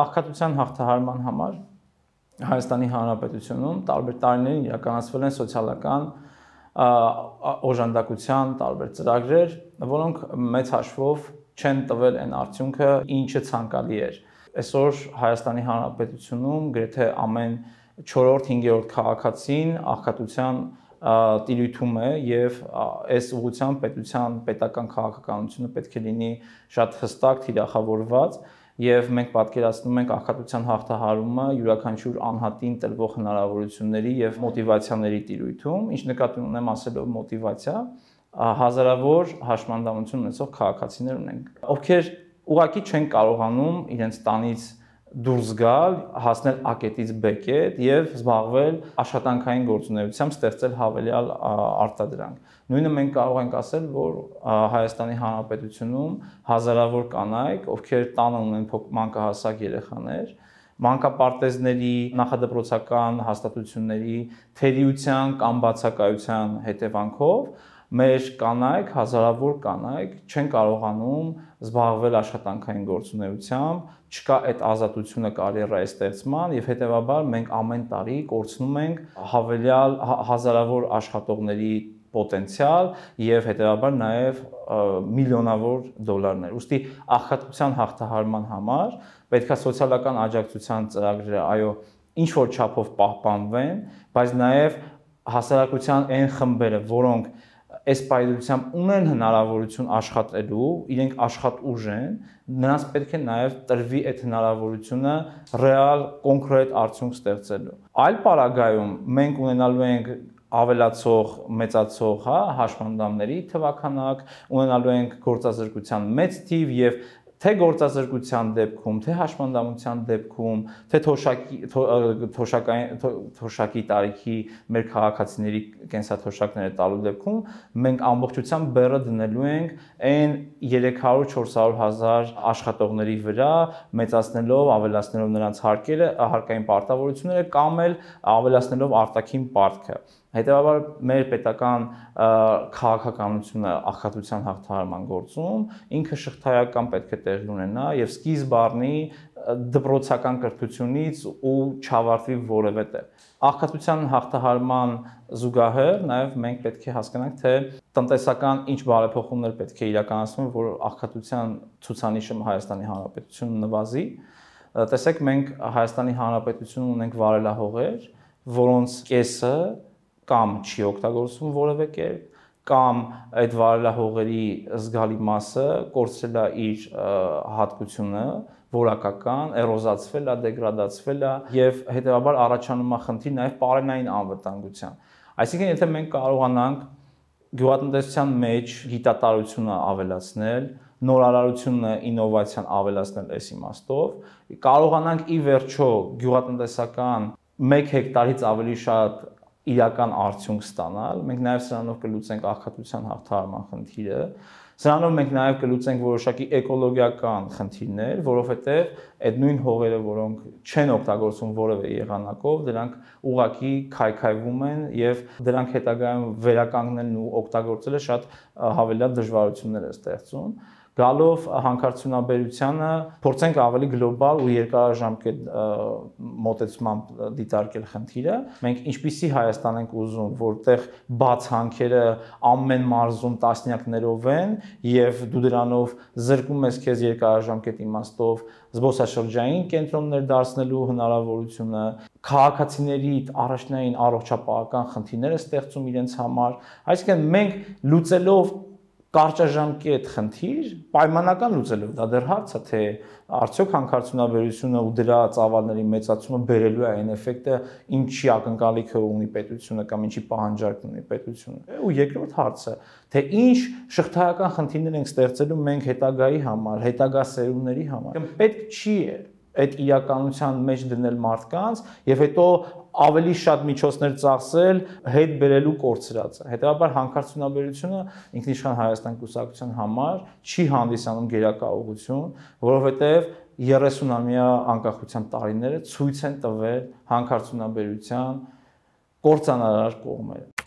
աղքատության հաղթահարման համար Հայաստանի Հանրապետությունում տարբեր տարիներին իրականացվել են սոցիալական օժանդակության տարբեր ծրագրեր, որոնք մեծ հաշվով չեն տվել այն արդյունքը, ինչը ցանկալի էր։ Այսօր Հայաստանի Հանրապետությունում գրեթե ամեն 4-5-րդ քաղաքացին աղքատության տիրույթում է եւ այս ուղղությամբ պետության պետական քաղաքականությունը պետք է լինի շատ հստակ, թիրախավորված, եւ մենք պատկերացնում ենք ախտության հաղթահարումը յուրաքանչյուր անհատին տրվող հնարավորությունների եւ մոտիվացիաների տիրույթում, ինչ նկատի ունեմ ասելով մոտիվացիա, հազարավոր հաշմանդամություն ունեցող քաղաքացիներ ունենք, ովքեր ուղակի չեն կարողանում իրենց տանից դուրս գալ, հասնել A կետից B կետ եւ զբաղվել աշխատանքային գործունեությամբ, ստեղծել հավելյալ արտադրանք։ Նույնը մենք կարող ենք ասել, որ Հայաստանի Հանրապետությունում հազարավոր կանայք, ովքեր տանը ունեն մանկահասակ երեխաներ, մանկապարտեզների նախադպրոցական հաստատությունների թերիության կամ բացակայության հետևանքով մեր կանայք, հազարավոր կանայք չեն կարողանում զբաղվել աշխատանքային գործունեությամբ, չկա այդ ազատությունը կարիերայի ստեղծման եւ հետեւաբար մենք ամեն տարի կորցնում ենք հավելյալ հա-, հազարավոր աշխատողների պոտենցիալ եւ հետեւաբար նաեւ միլիոնավոր դոլարներ։ Ոստի ախտության հաղթահարման համար պետքա սոցիալական աջակցության ծրագրերը այո ինչ որ չափով պահպանվեն, բայց նաեւ հասարակության այն խմբերը, որոնք այս պայծրությամբ ունեն հնարավորություն աշխատելու, իրենք աշխատ ուժ են, նրանց պետք է նաև տրվի այդ հնարավորությունը ռեալ կոնկրետ արդյունք ստեղծելու։ Այլ параգայում մենք ունենալու ենք ավելացող, մեծացող, հա, հաշվանդամների թվականակ, ունենալու ենք գործազրկության մեծ թիվ եւ թե գործազրկության դեպքում, թե հաշմանդամության դեպքում, թե թոշակի թոշակային թոշակի տարիքի մեր քաղաքացիների կենսաթոշակները տալու դեպքում մենք ամբողջությամբ բեռը դնելու ենք այն 300-400.000 աշխատողների վրա, մեծացնելով, ավելացնելով նրանց հարկերը, հարկային պարտավորությունները կամ էլ ավելացնելով արտաքին պարտքը Հետևաբար մեր պետական քաղաքականությունը աղքատության հաղթարման գործում ինքը շղթայական պետք է տեղի ունենա եւ սկիզբ առնի դպրոցական կրթությունից ու չավարտվի որևէ տեղ։ Աղքատության հաղթահարման զուգահեռ նաև մենք պետք է հասկանանք, թե տնտեսական ինչ բարեփոխումներ պետք է իրականացնեն, որ աղքատության ցուցանիշը Հայաստանի Հանրապետությունը նվազի։ Տեսեք, մենք Հայաստանի Հանրապետությունում ունենք վարելահողեր, որոնց կեսը կամ չի օգտագործվում որևէ կերպ կամ այդ վարելահողերի զգալի մասը կորցրել է իր հատկությունը որակական, էրոզացվել է, դեգրադացվել է եւ հետեւաբար առաջանում է խնդիր նաեւ պարենային անվտանգության։ Այսինքն եթե մենք կարողանանք գյուղատնտեսության մեջ գիտատարությունը ավելացնել, նորարարությունը, ինովացիան ավելացնել այս իմաստով, կարողանանք ի վերջո գյուղատնտեսական 1 հեկտարից ավելի շատ իրական արդյունք ստանալ։ Մենք նաև սրանով կլուծենք աղքատության հաղթարման խնդիրը։ Սրանով մենք նաև կլուծենք որոշակի էկոլոգիական խնդիրներ, որովհետև այդ նույն հողերը, որոնք չեն օգտագործվում որևէ եղանակով, դրանք ուղակի քայքայվում են եւ դրանք հետագայում վերականգնելն ու օգտագործելը շատ հավելյալ դժվարություններ է ստեղծում գալով հանքարդյունաբերությանը փորձենք ավելի գլոբալ ու երկարաժամկետ մոտեցմամբ դիտարկել խնդիրը։ Մենք ինչպիսի Հայաստան ենք ուզում, որտեղ բաց հանքերը ամեն մարզում տասնյակներով են եւ դու դրանով զրկում ես քեզ երկարաժամկետ իմաստով զբոսաշրջային կենտրոններ դարձնելու հնարավորությունը, քաղաքացիների առաջնային առողջապահական խնդիրները ստեղծում իրենց համար։ Այսինքն մենք լուծելով կարճաժամկետ խնդիր պայմանական լուծելով դա դեռ հարց է թե արդյոք հանքարդյունաբերությունը ու դրա ծավալների մեծացումը բերելու է այն էֆեկտը ինչի ակնկալիքը ունի պետությունը կամ ինչի պահանջարկն ունի պետությունը ու երկրորդ հարցը թե ինչ շղթայական խնդիրներ ենք ստեղծելու մենք հետագայի համար հետագա սերունդների համար պետք չի այդ իրականության մեջ դնել մարդկանց եւ հետո ավելի շատ միջոցներ ծախսել հետ բերելու կորցրածը։ Հետևաբար հանքարդյունաբերությունը ինքնիշխան Հայաստան կուսակցության համար չի հանդիսանում գերակա ուղղություն, որովհետև 30-ամյա անկախության տարիները ցույց են տվել հանքարդյունաբերության կորցանարար կողմերը։